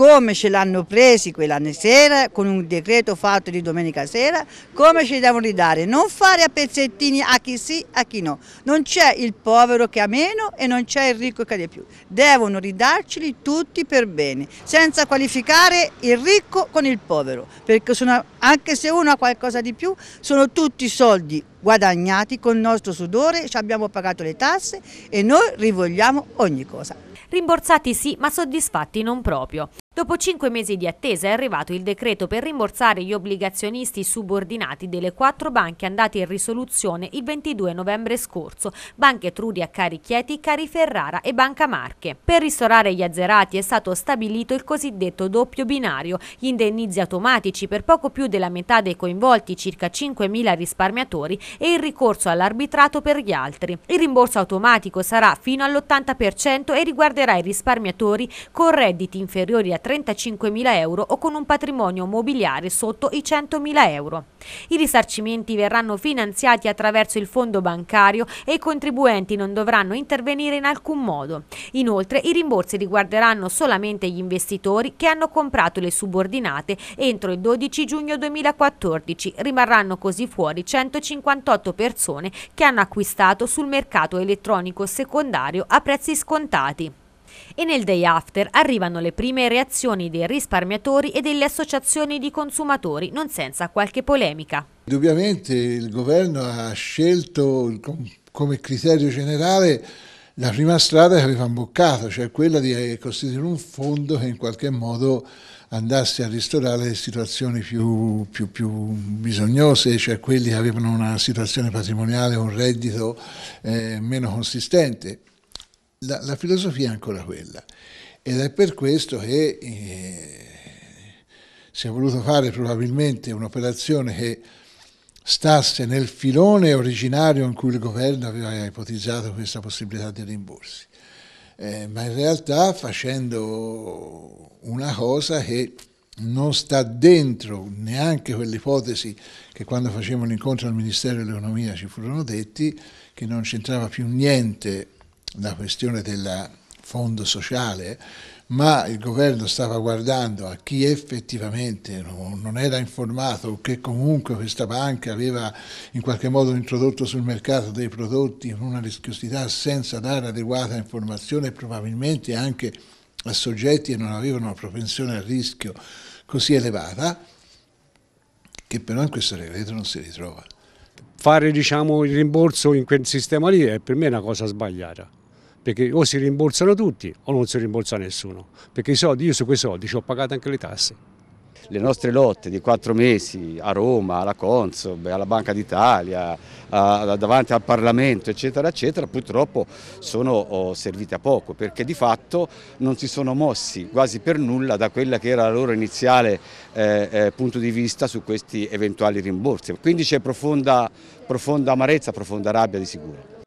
come ce l'hanno presi quella sera con un decreto fatto di domenica sera, come ce li devono ridare, non fare a pezzettini a chi sì, a chi no. Non c'è il povero che ha meno e non c'è il ricco che ha di più. Devono ridarceli tutti per bene, senza qualificare il ricco con il povero, perché sono, anche se uno ha qualcosa di più, sono tutti soldi guadagnati con il nostro sudore, ci abbiamo pagato le tasse e noi rivogliamo ogni cosa. Rimborsati sì, ma soddisfatti non proprio. Dopo cinque mesi di attesa è arrivato il decreto per rimborsare gli obbligazionisti subordinati delle quattro banche andate in risoluzione il 22 novembre scorso, Banca Etruria, Cari Chieti, Cari Ferrara e Banca Marche. Per ristorare gli azzerati è stato stabilito il cosiddetto doppio binario, gli indennizi automatici per poco più della metà dei coinvolti, circa 5.000 risparmiatori, e il ricorso all'arbitrato per gli altri. Il rimborso automatico sarà fino all'80% e riguarderà i risparmiatori con redditi inferiori a 3.000 35.000 euro o con un patrimonio mobiliare sotto i 100.000 euro. I risarcimenti verranno finanziati attraverso il fondo bancario e i contribuenti non dovranno intervenire in alcun modo. Inoltre i rimborsi riguarderanno solamente gli investitori che hanno comprato le subordinate entro il 12 giugno 2014. Rimarranno così fuori 158 persone che hanno acquistato sul mercato elettronico secondario a prezzi scontati. E nel day after arrivano le prime reazioni dei risparmiatori e delle associazioni di consumatori, non senza qualche polemica. Indubbiamente il governo ha scelto come criterio generale la prima strada che aveva imboccato, cioè quella di eh, costituire un fondo che in qualche modo andasse a ristorare le situazioni più, più, più bisognose, cioè quelli che avevano una situazione patrimoniale, un reddito eh, meno consistente la, la, filosofia è ancora quella ed è per questo che eh, si è voluto fare probabilmente un'operazione che stasse nel filone originario in cui il governo aveva ipotizzato questa possibilità di rimborsi, eh, ma in realtà facendo una cosa che non sta dentro neanche quell'ipotesi che quando facevamo l'incontro al Ministero dell'Economia ci furono detti, che non c'entrava più niente la questione del fondo sociale, ma il governo stava guardando a chi effettivamente non era informato o che comunque questa banca aveva in qualche modo introdotto sul mercato dei prodotti con una rischiosità senza dare adeguata informazione probabilmente anche a soggetti che non avevano una propensione al rischio così elevata, che però in questo decreto non si ritrova. Fare diciamo, il rimborso in quel sistema lì è per me una cosa sbagliata perché o si rimborsano tutti o non si rimborsa nessuno, perché i soldi, io su quei soldi ci ho pagato anche le tasse. Le nostre lotte di quattro mesi a Roma, alla Consob, alla Banca d'Italia, davanti al Parlamento, eccetera, eccetera, purtroppo sono oh, servite a poco perché di fatto non si sono mossi quasi per nulla da quella che era la loro iniziale eh, eh, punto di vista su questi eventuali rimborsi. Quindi c'è profonda, profonda amarezza, profonda rabbia di sicuro.